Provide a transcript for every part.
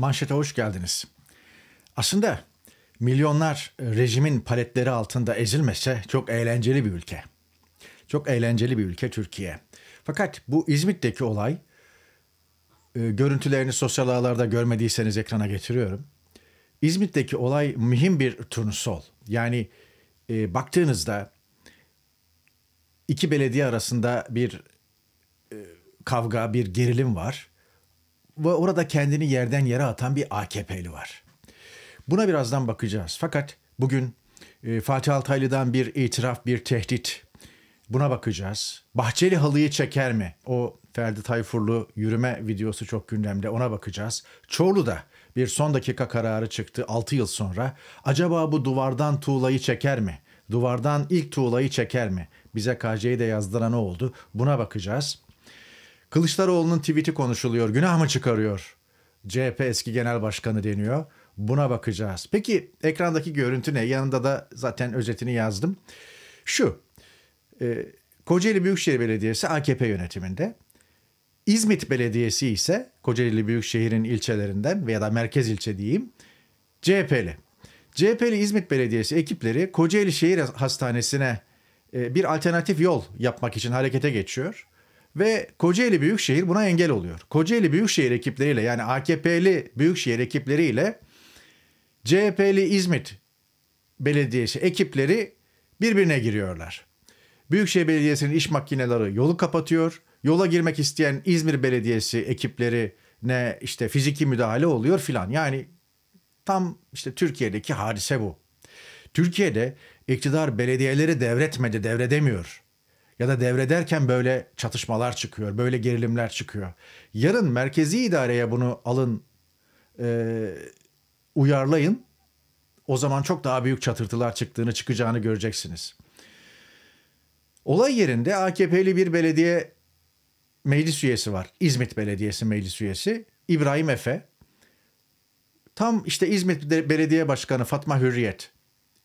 Manşete hoş geldiniz. Aslında milyonlar e, rejimin paletleri altında ezilmese çok eğlenceli bir ülke. Çok eğlenceli bir ülke Türkiye. Fakat bu İzmit'teki olay e, görüntülerini sosyal ağlarda görmediyseniz ekrana getiriyorum. İzmit'teki olay mühim bir turnusol. Yani e, baktığınızda iki belediye arasında bir e, kavga, bir gerilim var ve orada kendini yerden yere atan bir AKP'li var. Buna birazdan bakacağız. Fakat bugün e, Fatih Altaylı'dan bir itiraf, bir tehdit. Buna bakacağız. Bahçeli halıyı çeker mi? O Ferdi Tayfurlu yürüme videosu çok gündemde. Ona bakacağız. Çorlu'da bir son dakika kararı çıktı 6 yıl sonra. Acaba bu duvardan tuğlayı çeker mi? Duvardan ilk tuğlayı çeker mi? Bize KC'yi de yazdıran ne oldu? Buna bakacağız. Kılıçdaroğlu'nun tweet'i konuşuluyor. Günah mı çıkarıyor? CHP eski genel başkanı deniyor. Buna bakacağız. Peki ekrandaki görüntü ne? Yanında da zaten özetini yazdım. Şu. E, Kocaeli Büyükşehir Belediyesi AKP yönetiminde. İzmit Belediyesi ise Kocaeli Büyükşehir'in ilçelerinden veya da merkez ilçe diyeyim CHP'li. CHP'li İzmit Belediyesi ekipleri Kocaeli Şehir Hastanesi'ne e, bir alternatif yol yapmak için harekete geçiyor. Ve Kocaeli Büyükşehir buna engel oluyor. Kocaeli Büyükşehir ekipleriyle yani AKP'li Büyükşehir ekipleriyle CHP'li İzmit Belediyesi ekipleri birbirine giriyorlar. Büyükşehir Belediyesi'nin iş makineleri yolu kapatıyor. Yola girmek isteyen İzmir Belediyesi ekiplerine işte fiziki müdahale oluyor filan. Yani tam işte Türkiye'deki hadise bu. Türkiye'de iktidar belediyeleri devretmedi, devredemiyor ya da devrederken böyle çatışmalar çıkıyor, böyle gerilimler çıkıyor. Yarın merkezi idareye bunu alın, e, uyarlayın. O zaman çok daha büyük çatırtılar çıktığını, çıkacağını göreceksiniz. Olay yerinde AKP'li bir belediye meclis üyesi var. İzmit Belediyesi meclis üyesi İbrahim Efe. Tam işte İzmit Belediye Başkanı Fatma Hürriyet,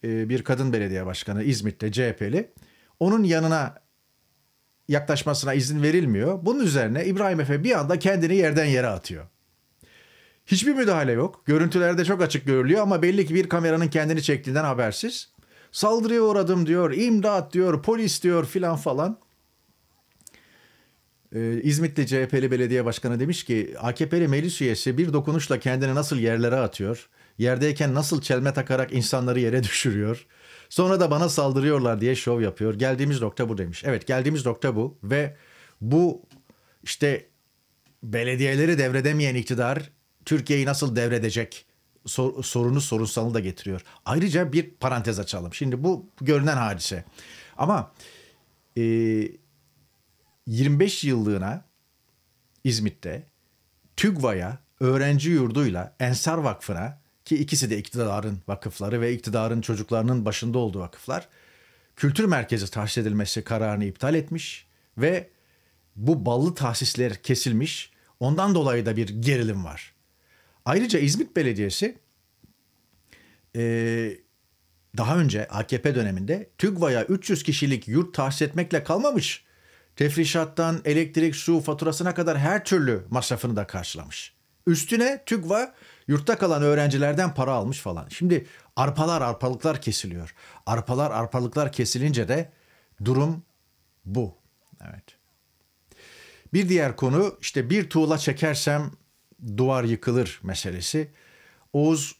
e, bir kadın belediye başkanı İzmit'te CHP'li. Onun yanına yaklaşmasına izin verilmiyor. Bunun üzerine İbrahim Efe bir anda kendini yerden yere atıyor. Hiçbir müdahale yok. Görüntülerde çok açık görülüyor ama belli ki bir kameranın kendini çektiğinden habersiz. Saldırıya uğradım diyor, imdat diyor, polis diyor filan falan. Ee, İzmitli CHP'li belediye başkanı demiş ki AKP'li meclis üyesi bir dokunuşla kendini nasıl yerlere atıyor, yerdeyken nasıl çelme takarak insanları yere düşürüyor.'' Sonra da bana saldırıyorlar diye şov yapıyor. Geldiğimiz nokta bu demiş. Evet geldiğimiz nokta bu ve bu işte belediyeleri devredemeyen iktidar Türkiye'yi nasıl devredecek sor, sorunu sorunsalını da getiriyor. Ayrıca bir parantez açalım. Şimdi bu görünen hadise. Ama e, 25 yıllığına İzmit'te TÜGVA'ya, öğrenci yurduyla, Ensar Vakfı'na ki ikisi de iktidarın vakıfları ve iktidarın çocuklarının başında olduğu vakıflar kültür merkezi tahsis edilmesi kararını iptal etmiş ve bu ballı tahsisler kesilmiş. Ondan dolayı da bir gerilim var. Ayrıca İzmit Belediyesi e, daha önce AKP döneminde TÜGVA'ya 300 kişilik yurt tahsis etmekle kalmamış. Tefrişattan elektrik, su faturasına kadar her türlü masrafını da karşılamış. Üstüne TÜGVA Yurtta kalan öğrencilerden para almış falan. Şimdi arpalar arpalıklar kesiliyor. Arpalar arpalıklar kesilince de durum bu. Evet. Bir diğer konu işte bir tuğla çekersem duvar yıkılır meselesi. Oğuz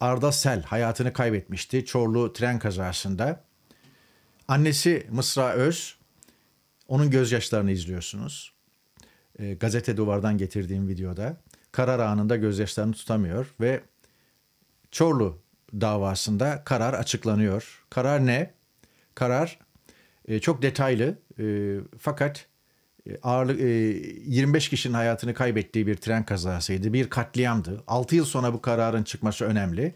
Arda Sel hayatını kaybetmişti Çorlu tren kazasında. Annesi Mısra Öz, onun gözyaşlarını izliyorsunuz. E, gazete duvardan getirdiğim videoda karar anında gözyaşlarını tutamıyor ve Çorlu davasında karar açıklanıyor. Karar ne? Karar e, çok detaylı e, fakat e, ağırlık e, 25 kişinin hayatını kaybettiği bir tren kazasıydı. Bir katliamdı. 6 yıl sonra bu kararın çıkması önemli.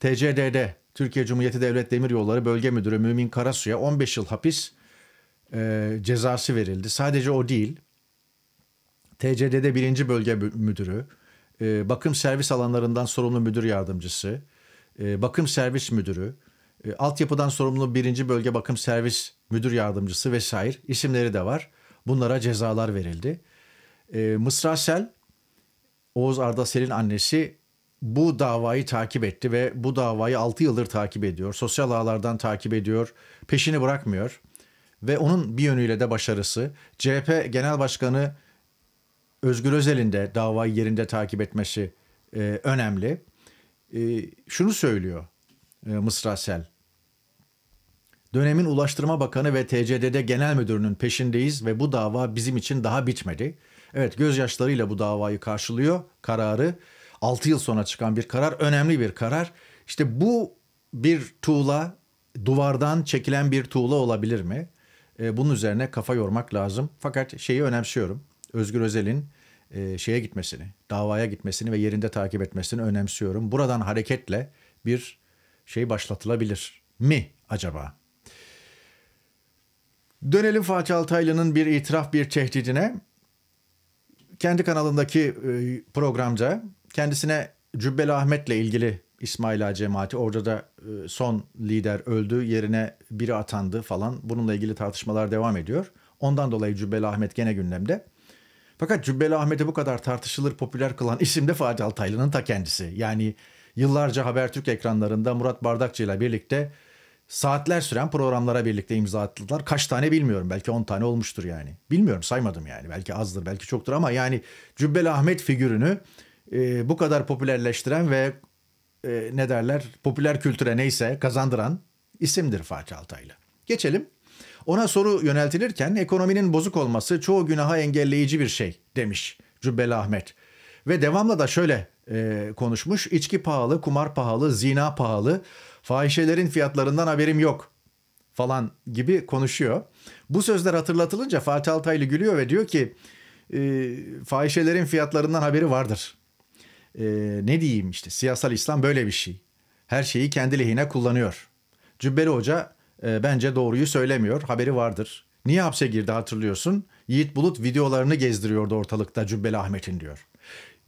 TCDD Türkiye Cumhuriyeti Devlet Demiryolları Bölge Müdürü Mümin Karasu'ya 15 yıl hapis e, cezası verildi. Sadece o değil. TCD'de birinci bölge müdürü, ee, bakım servis alanlarından sorumlu müdür yardımcısı, ee, bakım servis müdürü, e, altyapıdan sorumlu birinci bölge bakım servis müdür yardımcısı vesaire isimleri de var. Bunlara cezalar verildi. Mısra Sel, Oğuz Arda Sel'in annesi bu davayı takip etti ve bu davayı 6 yıldır takip ediyor. Sosyal ağlardan takip ediyor. Peşini bırakmıyor. Ve onun bir yönüyle de başarısı. CHP Genel Başkanı Özgür Özel'in de davayı yerinde takip etmesi e, önemli. E, şunu söylüyor e, Mısra Sel. Dönemin Ulaştırma Bakanı ve TCDD Genel Müdürü'nün peşindeyiz ve bu dava bizim için daha bitmedi. Evet gözyaşlarıyla bu davayı karşılıyor kararı. 6 yıl sonra çıkan bir karar önemli bir karar. İşte bu bir tuğla duvardan çekilen bir tuğla olabilir mi? E, bunun üzerine kafa yormak lazım. Fakat şeyi önemsiyorum. Özgür Özel'in e, şeye gitmesini, davaya gitmesini ve yerinde takip etmesini önemsiyorum. Buradan hareketle bir şey başlatılabilir mi acaba? Dönelim Fatih Altaylı'nın bir itiraf bir tehdidine. Kendi kanalındaki e, programda kendisine Cübbeli Ahmet'le ilgili İsmail Ağa cemaati orada da e, son lider öldü yerine biri atandı falan bununla ilgili tartışmalar devam ediyor. Ondan dolayı Cübbeli Ahmet gene gündemde. Fakat Cübbeli Ahmet'i bu kadar tartışılır popüler kılan isim de Fadi Altaylı'nın ta kendisi. Yani yıllarca Habertürk ekranlarında Murat Bardakçı ile birlikte saatler süren programlara birlikte imza attılar. Kaç tane bilmiyorum. Belki 10 tane olmuştur yani. Bilmiyorum saymadım yani. Belki azdır, belki çoktur ama yani Cübbeli Ahmet figürünü e, bu kadar popülerleştiren ve e, ne derler popüler kültüre neyse kazandıran isimdir Fatih Altaylı. Geçelim ona soru yöneltilirken ekonominin bozuk olması çoğu günaha engelleyici bir şey demiş Cübbeli Ahmet. Ve devamla da şöyle e, konuşmuş. İçki pahalı, kumar pahalı, zina pahalı, fahişelerin fiyatlarından haberim yok falan gibi konuşuyor. Bu sözler hatırlatılınca Fatih Altaylı gülüyor ve diyor ki e, fahişelerin fiyatlarından haberi vardır. E, ne diyeyim işte siyasal İslam böyle bir şey. Her şeyi kendi lehine kullanıyor. Cübbeli Hoca e, bence doğruyu söylemiyor. Haberi vardır. Niye hapse girdi hatırlıyorsun? Yiğit Bulut videolarını gezdiriyordu ortalıkta Cübbeli Ahmet'in diyor.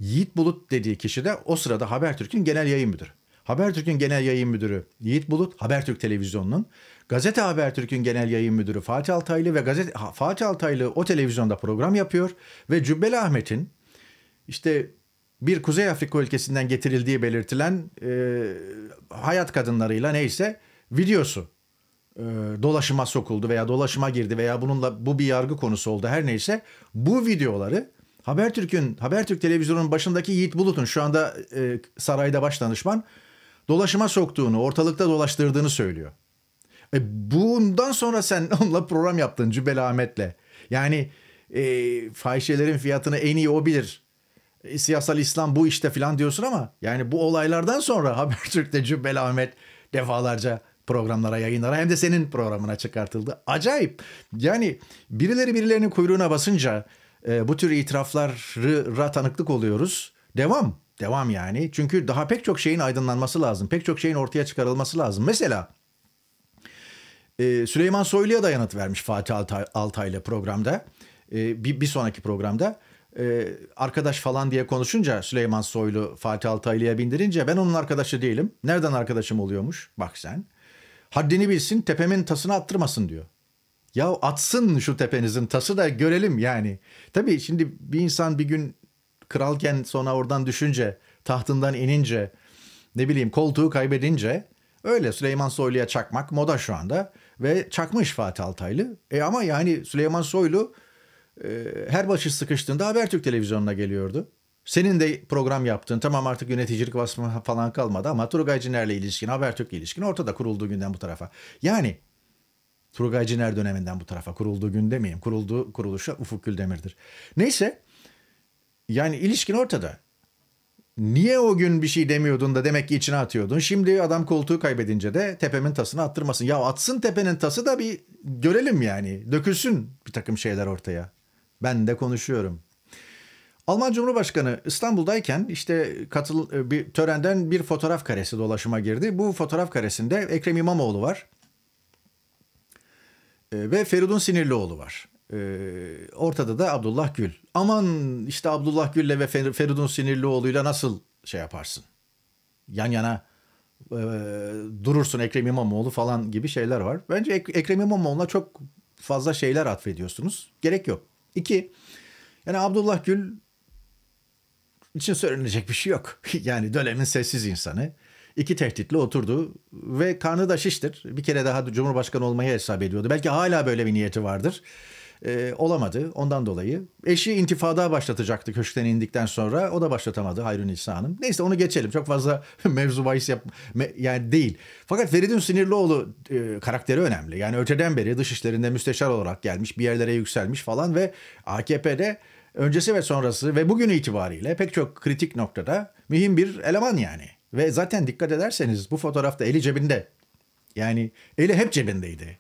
Yiğit Bulut dediği kişi de o sırada Habertürk'ün genel yayın müdürü. Habertürk'ün genel yayın müdürü Yiğit Bulut, Habertürk Televizyonu'nun, Gazete Habertürk'ün genel yayın müdürü Fatih Altaylı ve gazete, Fatih Altaylı o televizyonda program yapıyor ve Cübbeli Ahmet'in işte bir Kuzey Afrika ülkesinden getirildiği belirtilen e, hayat kadınlarıyla neyse videosu e, dolaşıma sokuldu veya dolaşıma girdi veya bununla bu bir yargı konusu oldu her neyse bu videoları Habertürk'ün Habertürk televizyonunun başındaki Yiğit Bulut'un şu anda e, sarayda baş danışman dolaşıma soktuğunu, ortalıkta dolaştırdığını söylüyor. E, bundan sonra sen onunla program yaptın Cübel Ahmet'le. Yani e, fahişelerin fiyatını en iyi o bilir. E, siyasal İslam bu işte filan diyorsun ama yani bu olaylardan sonra Habertürk'te Cübbel Ahmet defalarca programlara, yayınlara hem de senin programına çıkartıldı. Acayip. Yani birileri birilerinin kuyruğuna basınca e, bu tür itiraflara tanıklık oluyoruz. Devam. Devam yani. Çünkü daha pek çok şeyin aydınlanması lazım. Pek çok şeyin ortaya çıkarılması lazım. Mesela e, Süleyman Soylu'ya da yanıt vermiş Fatih Altay, Altaylı programda. E, bir, bir sonraki programda e, arkadaş falan diye konuşunca Süleyman Soylu Fatih Altaylı'ya bindirince ben onun arkadaşı değilim. Nereden arkadaşım oluyormuş? Bak sen. Haddini bilsin tepemin tasını attırmasın diyor. Ya atsın şu tepenizin tası da görelim yani. Tabii şimdi bir insan bir gün kralken sonra oradan düşünce, tahtından inince, ne bileyim koltuğu kaybedince öyle Süleyman Soylu'ya çakmak moda şu anda. Ve çakmış Fatih Altaylı. E ama yani Süleyman Soylu e, her başı sıkıştığında Habertürk televizyonuna geliyordu. Senin de program yaptığın tamam artık yöneticilik vasfı falan kalmadı ama Turgay Ciner'le ilişkin, Habertürk'le ilişkin ortada kurulduğu günden bu tarafa. Yani Turgay Ciner döneminden bu tarafa kurulduğu gün demeyeyim. Kurulduğu kuruluşa Ufuk Güldemir'dir. Neyse yani ilişkin ortada. Niye o gün bir şey demiyordun da demek ki içine atıyordun. Şimdi adam koltuğu kaybedince de tepemin tasını attırmasın. Ya atsın tepenin tası da bir görelim yani. Dökülsün bir takım şeyler ortaya. Ben de konuşuyorum. Alman Cumhurbaşkanı İstanbul'dayken işte katıl e, bir törenden bir fotoğraf karesi dolaşıma girdi. Bu fotoğraf karesinde Ekrem İmamoğlu var. E, ve Feridun Sinirlioğlu var. E, ortada da Abdullah Gül. Aman işte Abdullah Gül'le ve Feridun Sinirlioğlu'yla nasıl şey yaparsın? Yan yana e, durursun Ekrem İmamoğlu falan gibi şeyler var. Bence Ekrem İmamoğlu'na çok fazla şeyler atfediyorsunuz. Gerek yok. İki, yani Abdullah Gül için söylenecek bir şey yok. Yani dönemin sessiz insanı. iki tehditle oturdu ve karnı da şiştir. Bir kere daha Cumhurbaşkanı olmayı hesap ediyordu. Belki hala böyle bir niyeti vardır. E, olamadı ondan dolayı. Eşi intifada başlatacaktı köşkten indikten sonra. O da başlatamadı Hayrun İsa Hanım. Neyse onu geçelim. Çok fazla mevzu bahis yap me, yani değil. Fakat Feridun Sinirlioğlu e, karakteri önemli. Yani öteden beri dışişlerinde müsteşar olarak gelmiş bir yerlere yükselmiş falan ve AKP'de öncesi ve sonrası ve bugün itibariyle pek çok kritik noktada mühim bir eleman yani. Ve zaten dikkat ederseniz bu fotoğrafta eli cebinde. Yani eli hep cebindeydi.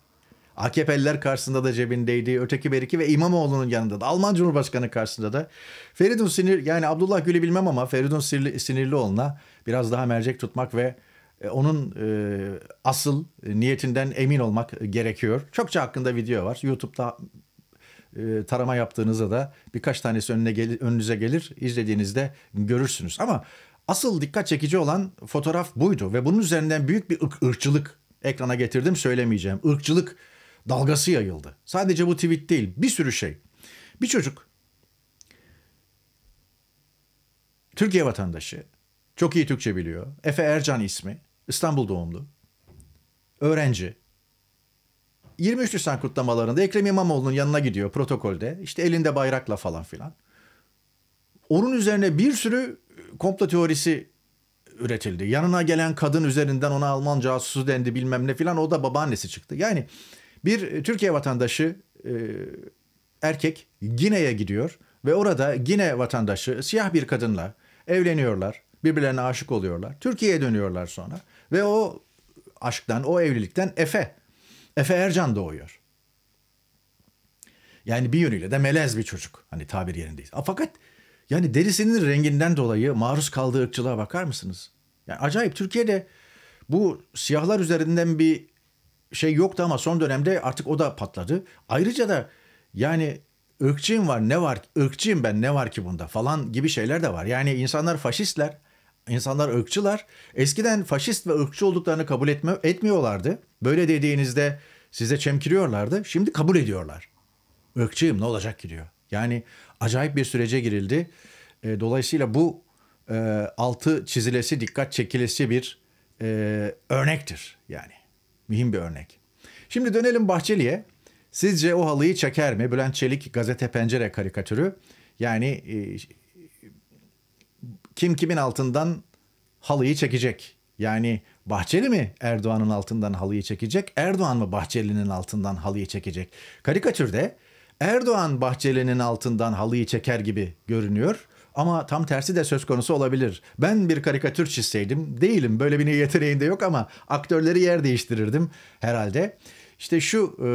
AKP'liler karşısında da cebindeydi. Öteki beriki ve İmamoğlu'nun yanında da. Alman Cumhurbaşkanı karşısında da. Feridun Sinir yani Abdullah Gül'ü bilmem ama Feridun Sinirli, sinirli Sinirlioğlu'na biraz daha mercek tutmak ve e, onun e, asıl niyetinden emin olmak gerekiyor. Çokça hakkında video var. YouTube'da e, tarama yaptığınızda da birkaç tanesi önüne gel, önünüze gelir. izlediğinizde görürsünüz. Ama asıl dikkat çekici olan fotoğraf buydu ve bunun üzerinden büyük bir ırk, ırkçılık ekrana getirdim söylemeyeceğim. Irkçılık dalgası yayıldı. Sadece bu tweet değil bir sürü şey. Bir çocuk Türkiye vatandaşı çok iyi Türkçe biliyor. Efe Ercan ismi İstanbul doğumlu öğrenci 23 Nisan kutlamalarında Ekrem İmamoğlu'nun yanına gidiyor protokolde. İşte elinde bayrakla falan filan. Onun üzerine bir sürü komplo teorisi üretildi. Yanına gelen kadın üzerinden ona Alman casusu dendi bilmem ne filan o da babaannesi çıktı. Yani bir Türkiye vatandaşı e, erkek Gine'ye gidiyor ve orada Gine vatandaşı siyah bir kadınla evleniyorlar. Birbirlerine aşık oluyorlar. Türkiye'ye dönüyorlar sonra ve o aşktan, o evlilikten Efe Efe Ercan doğuyor. Yani bir yönüyle de melez bir çocuk. Hani tabir yerindeyiz. Fakat yani derisinin renginden dolayı maruz kaldığı ırkçılığa bakar mısınız? Yani acayip Türkiye'de bu siyahlar üzerinden bir şey yoktu ama son dönemde artık o da patladı. Ayrıca da yani ırkçıyım var ne var ırkçıyım ben ne var ki bunda falan gibi şeyler de var. Yani insanlar faşistler, insanlar ırkçılar. Eskiden faşist ve ırkçı olduklarını kabul etme, etmiyorlardı. Böyle dediğinizde size çemkiriyorlardı. Şimdi kabul ediyorlar. Irkçıyım ne olacak ki diyor. Yani acayip bir sürece girildi. E, dolayısıyla bu e, altı çizilesi, dikkat çekilesi bir e, örnektir. Yani mühim bir örnek. Şimdi dönelim Bahçeli'ye. Sizce o halıyı çeker mi? Bülent Çelik gazete pencere karikatürü. Yani e, kim kimin altından halıyı çekecek? Yani Bahçeli mi Erdoğan'ın altından halıyı çekecek, Erdoğan mı Bahçeli'nin altından halıyı çekecek? Karikatürde Erdoğan Bahçeli'nin altından halıyı çeker gibi görünüyor ama tam tersi de söz konusu olabilir. Ben bir karikatür çizseydim değilim böyle bir yeteneğinde yok ama aktörleri yer değiştirirdim herhalde. İşte şu e,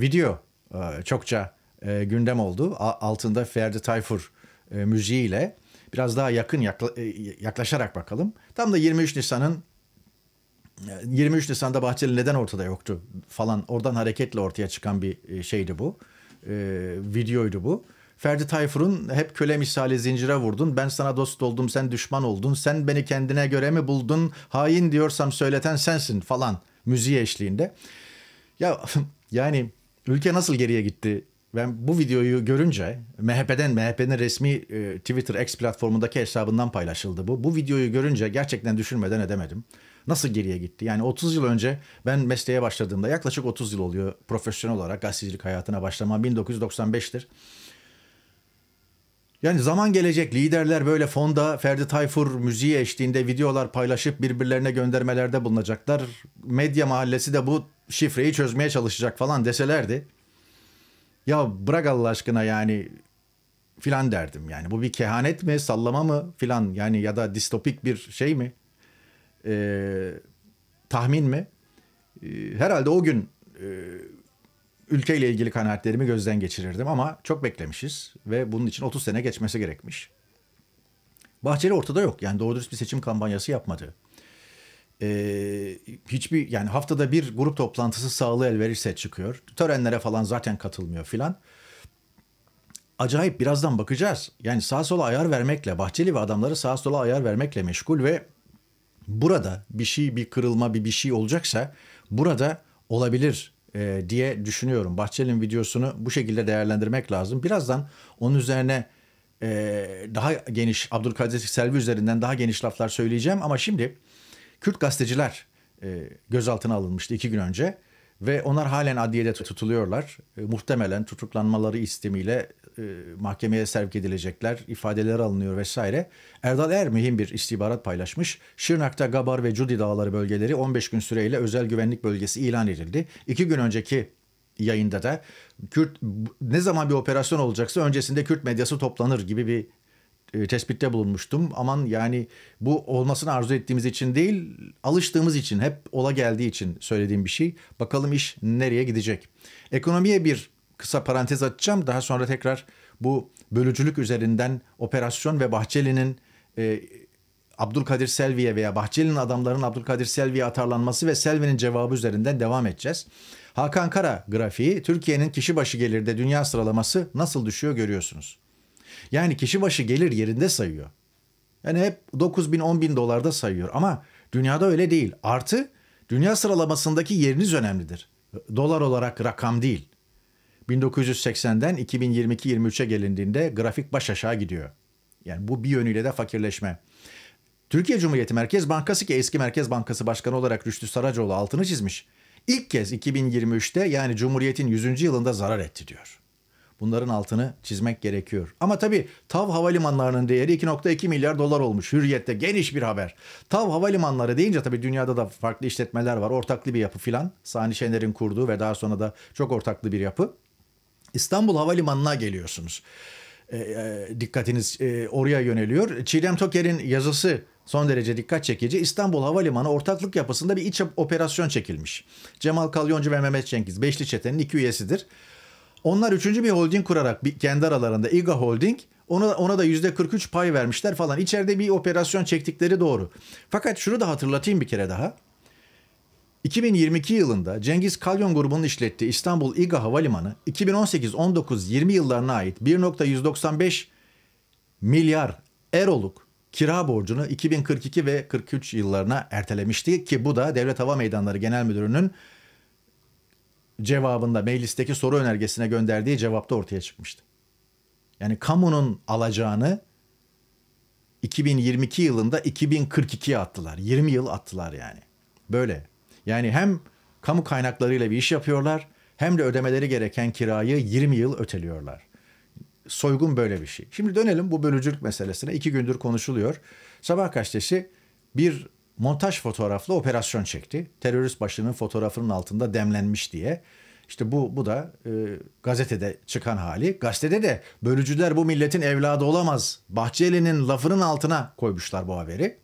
video e, çokça e, gündem oldu. A, altında Ferdi Tayfur e, müziğiyle biraz daha yakın yakla, e, yaklaşarak bakalım. Tam da 23 Nisan'ın 23 Nisan'da Bahçeli neden ortada yoktu falan oradan hareketle ortaya çıkan bir e, şeydi bu. E, videoydu bu. Ferdi Tayfur'un hep köle misali zincire vurdun. Ben sana dost oldum, sen düşman oldun. Sen beni kendine göre mi buldun? Hain diyorsam söyleten sensin falan müziği eşliğinde. Ya yani ülke nasıl geriye gitti? Ben bu videoyu görünce MHP'den MHP'nin resmi e, Twitter X platformundaki hesabından paylaşıldı bu. Bu videoyu görünce gerçekten düşünmeden edemedim nasıl geriye gitti? Yani 30 yıl önce ben mesleğe başladığımda yaklaşık 30 yıl oluyor profesyonel olarak gazetecilik hayatına başlama 1995'tir. Yani zaman gelecek liderler böyle fonda Ferdi Tayfur müziği eşliğinde videolar paylaşıp birbirlerine göndermelerde bulunacaklar. Medya mahallesi de bu şifreyi çözmeye çalışacak falan deselerdi. Ya bırak Allah aşkına yani filan derdim yani. Bu bir kehanet mi, sallama mı filan yani ya da distopik bir şey mi? e, tahmin mi? E, herhalde o gün e, ülkeyle ilgili kanaatlerimi gözden geçirirdim ama çok beklemişiz ve bunun için 30 sene geçmesi gerekmiş. Bahçeli ortada yok. Yani doğru dürüst bir seçim kampanyası yapmadı. Ee, hiçbir yani haftada bir grup toplantısı sağlığı elverişse çıkıyor. Törenlere falan zaten katılmıyor filan. Acayip birazdan bakacağız. Yani sağa sola ayar vermekle Bahçeli ve adamları sağa sola ayar vermekle meşgul ve burada bir şey bir kırılma bir bir şey olacaksa burada olabilir e, diye düşünüyorum. Bahçeli'nin videosunu bu şekilde değerlendirmek lazım. Birazdan onun üzerine e, daha geniş Abdülkadir Selvi üzerinden daha geniş laflar söyleyeceğim ama şimdi Kürt gazeteciler e, gözaltına alınmıştı iki gün önce. Ve onlar halen adliyede tutuluyorlar. E, muhtemelen tutuklanmaları istemiyle e, mahkemeye sevk edilecekler, ifadeler alınıyor vesaire. Erdal Er mühim bir istihbarat paylaşmış. Şırnak'ta Gabar ve Cudi Dağları bölgeleri 15 gün süreyle özel güvenlik bölgesi ilan edildi. İki gün önceki yayında da Kürt ne zaman bir operasyon olacaksa öncesinde Kürt medyası toplanır gibi bir e, tespitte bulunmuştum. Aman yani bu olmasını arzu ettiğimiz için değil, alıştığımız için, hep ola geldiği için söylediğim bir şey. Bakalım iş nereye gidecek. Ekonomiye bir kısa parantez açacağım. Daha sonra tekrar bu bölücülük üzerinden operasyon ve Bahçeli'nin e, Abdülkadir Selvi'ye veya Bahçeli'nin adamlarının Abdülkadir Selvi'ye atarlanması ve Selvi'nin cevabı üzerinden devam edeceğiz. Hakan Kara grafiği Türkiye'nin kişi başı gelirde dünya sıralaması nasıl düşüyor görüyorsunuz. Yani kişi başı gelir yerinde sayıyor. Yani hep 9 bin 10 bin dolarda sayıyor ama dünyada öyle değil. Artı dünya sıralamasındaki yeriniz önemlidir. Dolar olarak rakam değil. 1980'den 2022-23'e gelindiğinde grafik baş aşağı gidiyor. Yani bu bir yönüyle de fakirleşme. Türkiye Cumhuriyeti Merkez Bankası ki eski Merkez Bankası Başkanı olarak Rüştü Saracoğlu altını çizmiş. İlk kez 2023'te yani Cumhuriyet'in 100. yılında zarar etti diyor. Bunların altını çizmek gerekiyor. Ama tabii TAV havalimanlarının değeri 2.2 milyar dolar olmuş. Hürriyette geniş bir haber. TAV havalimanları deyince tabii dünyada da farklı işletmeler var. Ortaklı bir yapı filan. Sani Şener'in kurduğu ve daha sonra da çok ortaklı bir yapı. İstanbul Havalimanı'na geliyorsunuz. E, e, dikkatiniz e, oraya yöneliyor. Çiğdem Toker'in yazısı son derece dikkat çekici. İstanbul Havalimanı ortaklık yapısında bir iç operasyon çekilmiş. Cemal Kalyoncu ve Mehmet Cengiz beşli çetenin iki üyesidir. Onlar üçüncü bir holding kurarak bir, kendi aralarında İGA Holding ona, ona da yüzde 43 pay vermişler falan. İçeride bir operasyon çektikleri doğru. Fakat şunu da hatırlatayım bir kere daha. 2022 yılında Cengiz Kalyon grubunun işlettiği İstanbul İGA Havalimanı 2018, 19, 20 yıllarına ait 1.195 milyar eroluk kira borcunu 2042 ve 43 yıllarına ertelemişti ki bu da Devlet Hava Meydanları Genel Müdürü'nün cevabında meclisteki soru önergesine gönderdiği cevapta ortaya çıkmıştı. Yani kamunun alacağını 2022 yılında 2042'ye attılar. 20 yıl attılar yani. Böyle. Yani hem kamu kaynaklarıyla bir iş yapıyorlar hem de ödemeleri gereken kirayı 20 yıl öteliyorlar. Soygun böyle bir şey. Şimdi dönelim bu bölücülük meselesine. İki gündür konuşuluyor. Sabah gazetesi bir montaj fotoğraflı operasyon çekti. Terörist başlığının fotoğrafının altında demlenmiş diye. İşte bu bu da e, gazetede çıkan hali. Gazetede de bölücüler bu milletin evladı olamaz. Bahçeli'nin lafının altına koymuşlar bu haberi.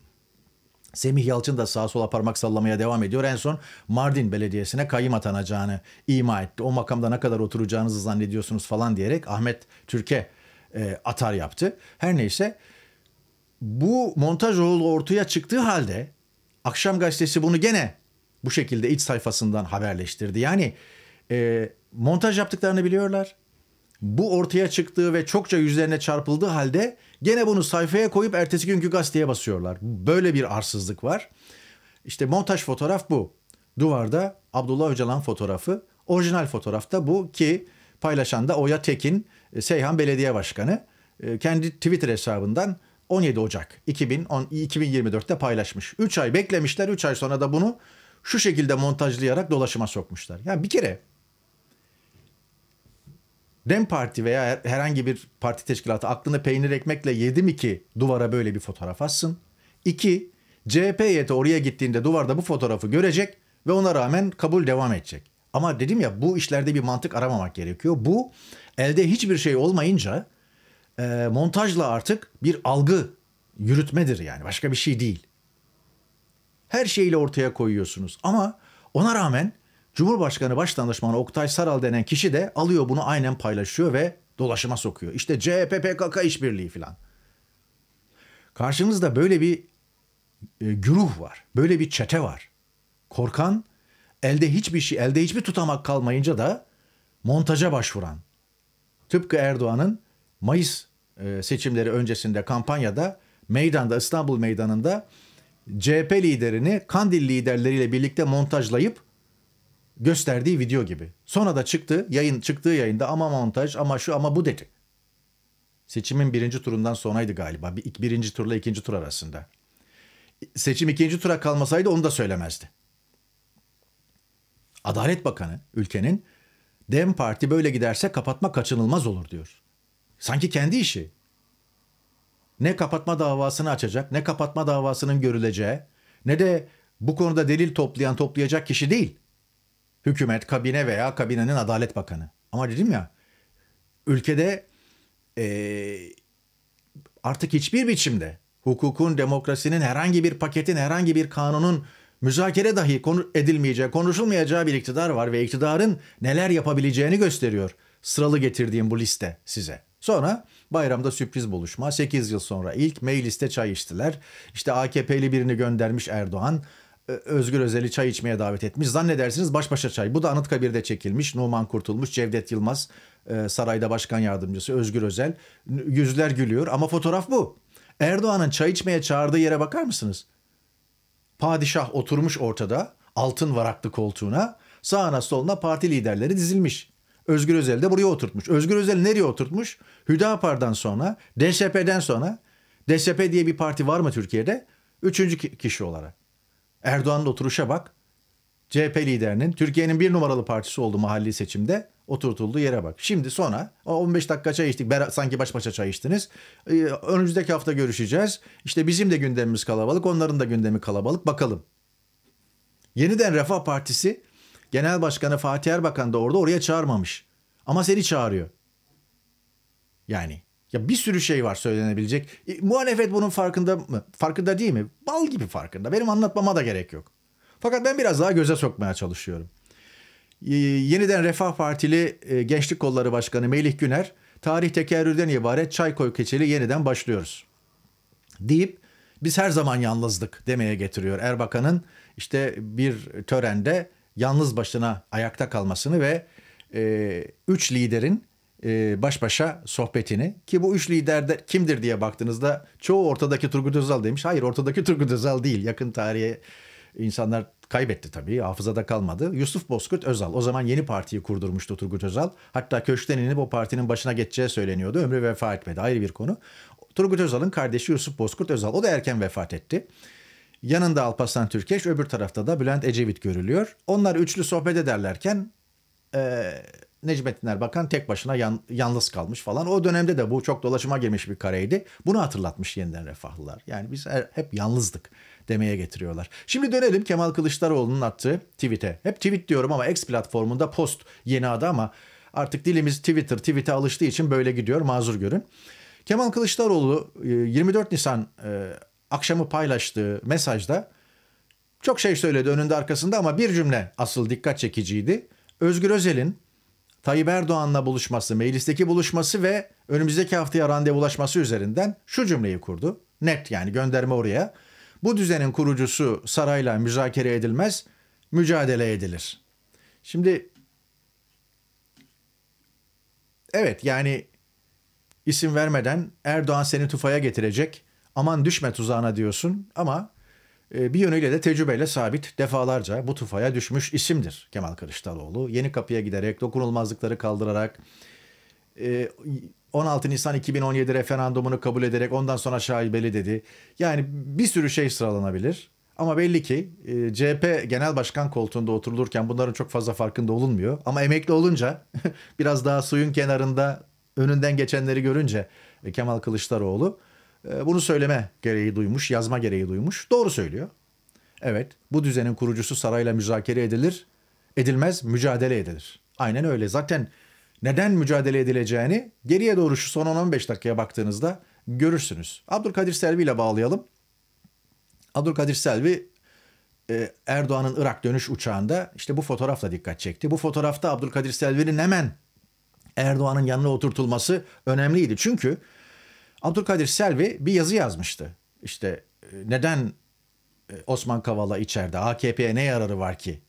Semih Yalçın da sağa sola parmak sallamaya devam ediyor. En son Mardin Belediyesi'ne kayyım atanacağını ima etti. O makamda ne kadar oturacağınızı zannediyorsunuz falan diyerek Ahmet Türk'e e, atar yaptı. Her neyse bu montaj oğlu ortaya çıktığı halde Akşam gazetesi bunu gene bu şekilde iç sayfasından haberleştirdi. Yani e, montaj yaptıklarını biliyorlar. Bu ortaya çıktığı ve çokça yüzlerine çarpıldığı halde gene bunu sayfaya koyup ertesi günkü gazeteye basıyorlar. Böyle bir arsızlık var. İşte montaj fotoğraf bu. Duvarda Abdullah Öcalan fotoğrafı. Orijinal fotoğrafta bu ki paylaşan da Oya Tekin, e, Seyhan Belediye Başkanı. E, kendi Twitter hesabından 17 Ocak 2010, 2024'te paylaşmış. 3 ay beklemişler. 3 ay sonra da bunu şu şekilde montajlayarak dolaşıma sokmuşlar. Yani bir kere Dem Parti veya herhangi bir parti teşkilatı aklını peynir ekmekle yedi mi ki duvara böyle bir fotoğraf assın? İki, CHP heyeti oraya gittiğinde duvarda bu fotoğrafı görecek ve ona rağmen kabul devam edecek. Ama dedim ya bu işlerde bir mantık aramamak gerekiyor. Bu elde hiçbir şey olmayınca e, montajla artık bir algı yürütmedir yani başka bir şey değil. Her şeyle ortaya koyuyorsunuz ama ona rağmen Cumhurbaşkanı Başdanışmanı Oktay Saral denen kişi de alıyor bunu aynen paylaşıyor ve dolaşıma sokuyor. İşte CHP PKK işbirliği filan. Karşınızda böyle bir e, güruh var. Böyle bir çete var. Korkan, elde hiçbir şey, elde hiçbir tutamak kalmayınca da montaja başvuran. Tıpkı Erdoğan'ın Mayıs e, seçimleri öncesinde kampanyada meydanda İstanbul meydanında CHP liderini Kandil liderleriyle birlikte montajlayıp gösterdiği video gibi. Sonra da çıktı yayın çıktığı yayında ama montaj ama şu ama bu dedi. Seçimin birinci turundan sonraydı galiba. Bir, birinci turla ikinci tur arasında. Seçim ikinci tura kalmasaydı onu da söylemezdi. Adalet Bakanı ülkenin Dem Parti böyle giderse kapatma kaçınılmaz olur diyor. Sanki kendi işi. Ne kapatma davasını açacak, ne kapatma davasının görüleceği, ne de bu konuda delil toplayan toplayacak kişi değil. Hükümet, kabine veya kabinenin adalet bakanı. Ama dedim ya, ülkede e, artık hiçbir biçimde hukukun, demokrasinin, herhangi bir paketin, herhangi bir kanunun müzakere dahi konu edilmeyeceği, konuşulmayacağı bir iktidar var ve iktidarın neler yapabileceğini gösteriyor sıralı getirdiğim bu liste size. Sonra bayramda sürpriz buluşma. 8 yıl sonra ilk mecliste çay içtiler. İşte AKP'li birini göndermiş Erdoğan. Özgür Özel'i çay içmeye davet etmiş. Zannedersiniz baş başa çay. Bu da Anıtkabir'de çekilmiş. Numan Kurtulmuş, Cevdet Yılmaz, e, sarayda başkan yardımcısı Özgür Özel. Yüzler gülüyor ama fotoğraf bu. Erdoğan'ın çay içmeye çağırdığı yere bakar mısınız? Padişah oturmuş ortada, altın varaklı koltuğuna. Sağına soluna parti liderleri dizilmiş. Özgür Özel de buraya oturtmuş. Özgür Özel nereye oturtmuş? Hüdapar'dan sonra, DSP'den sonra. DSP diye bir parti var mı Türkiye'de? Üçüncü kişi olarak. Erdoğan'ın oturuşa bak. CHP liderinin Türkiye'nin bir numaralı partisi oldu mahalli seçimde oturtulduğu yere bak. Şimdi sonra 15 dakika çay içtik. sanki baş başa çay içtiniz. Ee, önümüzdeki hafta görüşeceğiz. İşte bizim de gündemimiz kalabalık. Onların da gündemi kalabalık. Bakalım. Yeniden Refah Partisi Genel Başkanı Fatih Erbakan da orada oraya çağırmamış. Ama seni çağırıyor. Yani ya bir sürü şey var söylenebilecek. E, muhalefet bunun farkında mı? Farkında değil mi? Bal gibi farkında. Benim anlatmama da gerek yok. Fakat ben biraz daha göze sokmaya çalışıyorum. E, yeniden Refah Partili e, Gençlik Kolları Başkanı Melih Güner, tarih tekerrürden ibaret çay koy keçeli yeniden başlıyoruz. Deyip biz her zaman yalnızlık demeye getiriyor Erbakan'ın işte bir törende yalnız başına ayakta kalmasını ve e, üç liderin e, baş başa sohbetini ki bu üç lider de kimdir diye baktığınızda çoğu ortadaki Turgut Özal demiş. Hayır ortadaki Turgut Özal değil. Yakın tarihe insanlar kaybetti tabii. Hafızada kalmadı. Yusuf Bozkurt Özal. O zaman yeni partiyi kurdurmuştu Turgut Özal. Hatta köşkten inip o partinin başına geçeceği söyleniyordu. Ömrü vefa etmedi. Ayrı bir konu. Turgut Özal'ın kardeşi Yusuf Bozkurt Özal. O da erken vefat etti. Yanında Alpaslan Türkeş, öbür tarafta da Bülent Ecevit görülüyor. Onlar üçlü sohbet ederlerken e, Necmettin Erbakan tek başına yan, yalnız kalmış falan. O dönemde de bu çok dolaşıma girmiş bir kareydi. Bunu hatırlatmış yeniden refahlılar. Yani biz her, hep yalnızdık demeye getiriyorlar. Şimdi dönelim Kemal Kılıçdaroğlu'nun attığı tweet'e. Hep tweet diyorum ama X platformunda post yeni adı ama artık dilimiz Twitter, tweet'e alıştığı için böyle gidiyor. Mazur görün. Kemal Kılıçdaroğlu 24 e, Nisan e, akşamı paylaştığı mesajda çok şey söyledi önünde arkasında ama bir cümle asıl dikkat çekiciydi. Özgür Özel'in Tayyip Erdoğan'la buluşması, meclisteki buluşması ve önümüzdeki haftaya randevulaşması üzerinden şu cümleyi kurdu. Net yani gönderme oraya. Bu düzenin kurucusu sarayla müzakere edilmez, mücadele edilir. Şimdi evet yani isim vermeden Erdoğan seni tufaya getirecek aman düşme tuzağına diyorsun ama e, bir yönüyle de tecrübeyle sabit defalarca bu tufaya düşmüş isimdir Kemal Kılıçdaroğlu. Yeni kapıya giderek, dokunulmazlıkları kaldırarak, 16 e, Nisan 2017 referandumunu kabul ederek ondan sonra şaibeli dedi. Yani bir sürü şey sıralanabilir. Ama belli ki e, CHP genel başkan koltuğunda oturulurken bunların çok fazla farkında olunmuyor. Ama emekli olunca biraz daha suyun kenarında önünden geçenleri görünce Kemal Kılıçdaroğlu ee, bunu söyleme gereği duymuş, yazma gereği duymuş. Doğru söylüyor. Evet, bu düzenin kurucusu sarayla müzakere edilir, edilmez mücadele edilir. Aynen öyle. Zaten neden mücadele edileceğini geriye doğru şu son 15 dakikaya baktığınızda görürsünüz. Abdülkadir Selvi ile bağlayalım. Abdülkadir Selvi e, Erdoğan'ın Irak dönüş uçağında işte bu fotoğrafla dikkat çekti. Bu fotoğrafta Abdülkadir Selvi'nin hemen Erdoğan'ın yanına oturtulması önemliydi. Çünkü Abdülkadir Selvi bir yazı yazmıştı. İşte e, neden e, Osman Kavala içeride AKP'ye ne yararı var ki?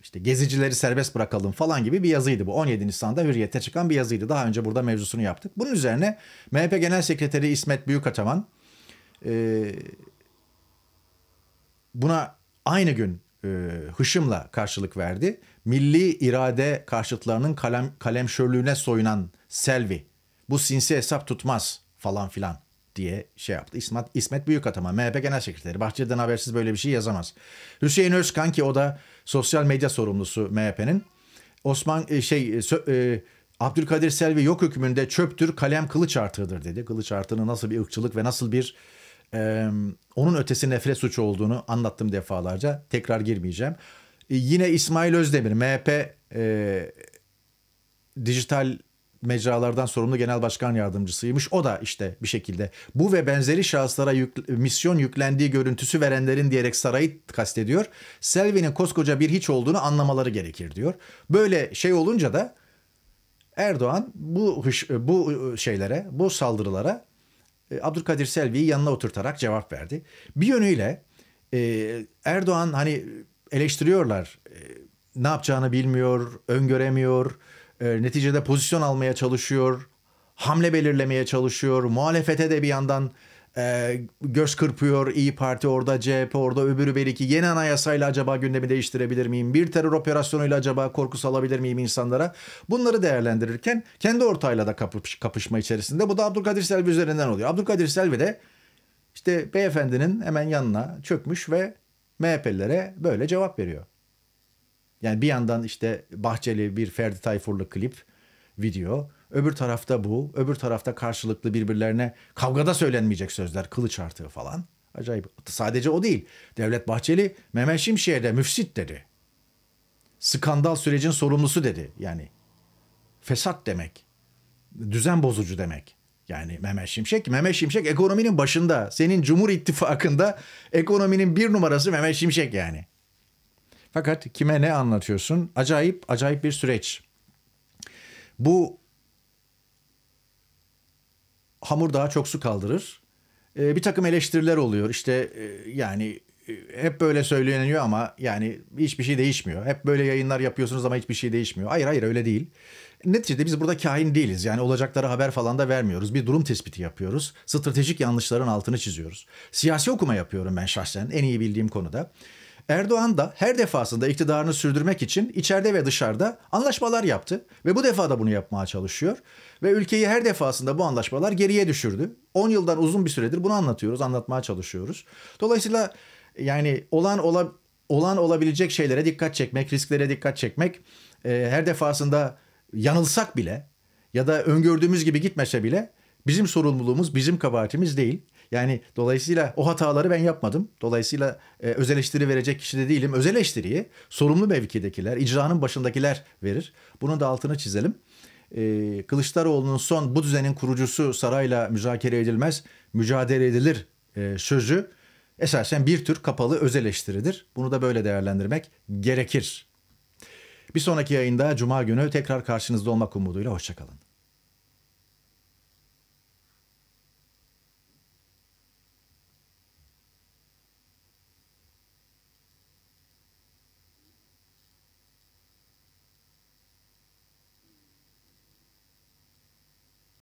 İşte gezicileri serbest bırakalım falan gibi bir yazıydı bu. 17 Nisan'da hürriyete çıkan bir yazıydı. Daha önce burada mevzusunu yaptık. Bunun üzerine MHP Genel Sekreteri İsmet Büyükataman e, buna aynı gün hışımla karşılık verdi. Milli irade karşıtlarının kalem, kalemşörlüğüne soyunan Selvi bu sinsi hesap tutmaz falan filan diye şey yaptı. İsmet, İsmet büyük atama. MHP Genel Sekreteri. Bahçeli'den habersiz böyle bir şey yazamaz. Hüseyin Özkan ki o da sosyal medya sorumlusu MHP'nin. Osman e, şey e, e, Abdülkadir Selvi yok hükmünde çöptür kalem kılıç artığıdır dedi. Kılıç artığının nasıl bir ırkçılık ve nasıl bir e, onun ötesi nefret suçu olduğunu anlattım defalarca. Tekrar girmeyeceğim. E, yine İsmail Özdemir MHP e, dijital mecralardan sorumlu genel başkan yardımcısıymış. O da işte bir şekilde bu ve benzeri şahıslara yük, misyon yüklendiği görüntüsü verenlerin diyerek sarayı kastediyor. Selvi'nin koskoca bir hiç olduğunu anlamaları gerekir diyor. Böyle şey olunca da Erdoğan bu bu şeylere, bu saldırılara e, Abdülkadir Selvi'yi yanına oturtarak cevap verdi. Bir yönüyle e, Erdoğan hani eleştiriyorlar. E, ne yapacağını bilmiyor, öngöremiyor e, neticede pozisyon almaya çalışıyor, hamle belirlemeye çalışıyor, muhalefete de bir yandan e, göz kırpıyor. İyi Parti orada, CHP orada, öbürü belki yeni anayasayla acaba gündemi değiştirebilir miyim? Bir terör operasyonuyla acaba korku salabilir miyim insanlara? Bunları değerlendirirken kendi ortayla da kapış, kapışma içerisinde. Bu da Abdülkadir Selvi üzerinden oluyor. Abdülkadir Selvi de işte beyefendinin hemen yanına çökmüş ve MHP'lilere böyle cevap veriyor. Yani bir yandan işte Bahçeli bir Ferdi Tayfur'la klip, video. Öbür tarafta bu. Öbür tarafta karşılıklı birbirlerine kavgada söylenmeyecek sözler, kılıç artığı falan. Acayip. Sadece o değil. Devlet Bahçeli Mehmet Şimşek'e de müfsit dedi. Skandal sürecin sorumlusu dedi. Yani fesat demek. Düzen bozucu demek. Yani Mehmet Şimşek, Mehmet Şimşek ekonominin başında. Senin Cumhur İttifakı'nda ekonominin bir numarası Mehmet Şimşek yani. Fakat kime ne anlatıyorsun? Acayip acayip bir süreç. Bu hamur daha çok su kaldırır. E, bir takım eleştiriler oluyor. İşte e, yani e, hep böyle söyleniyor ama yani hiçbir şey değişmiyor. Hep böyle yayınlar yapıyorsunuz ama hiçbir şey değişmiyor. Hayır hayır öyle değil. Neticede biz burada kahin değiliz. Yani olacaklara haber falan da vermiyoruz. Bir durum tespiti yapıyoruz. Stratejik yanlışların altını çiziyoruz. Siyasi okuma yapıyorum ben şahsen en iyi bildiğim konuda. Erdoğan da her defasında iktidarını sürdürmek için içeride ve dışarıda anlaşmalar yaptı ve bu defa da bunu yapmaya çalışıyor ve ülkeyi her defasında bu anlaşmalar geriye düşürdü. 10 yıldan uzun bir süredir bunu anlatıyoruz, anlatmaya çalışıyoruz. Dolayısıyla yani olan ola, olan olabilecek şeylere dikkat çekmek, risklere dikkat çekmek e, her defasında yanılsak bile ya da öngördüğümüz gibi gitmese bile bizim sorumluluğumuz, bizim kabahatimiz değil. Yani dolayısıyla o hataları ben yapmadım. Dolayısıyla e, öz eleştiri verecek kişi de değilim. Öz eleştiriyi sorumlu mevkidekiler, icranın başındakiler verir. Bunun da altını çizelim. E, Kılıçdaroğlu'nun son bu düzenin kurucusu sarayla müzakere edilmez, mücadele edilir e, sözü esasen bir tür kapalı öz eleştiridir. Bunu da böyle değerlendirmek gerekir. Bir sonraki yayında Cuma günü tekrar karşınızda olmak umuduyla hoşçakalın.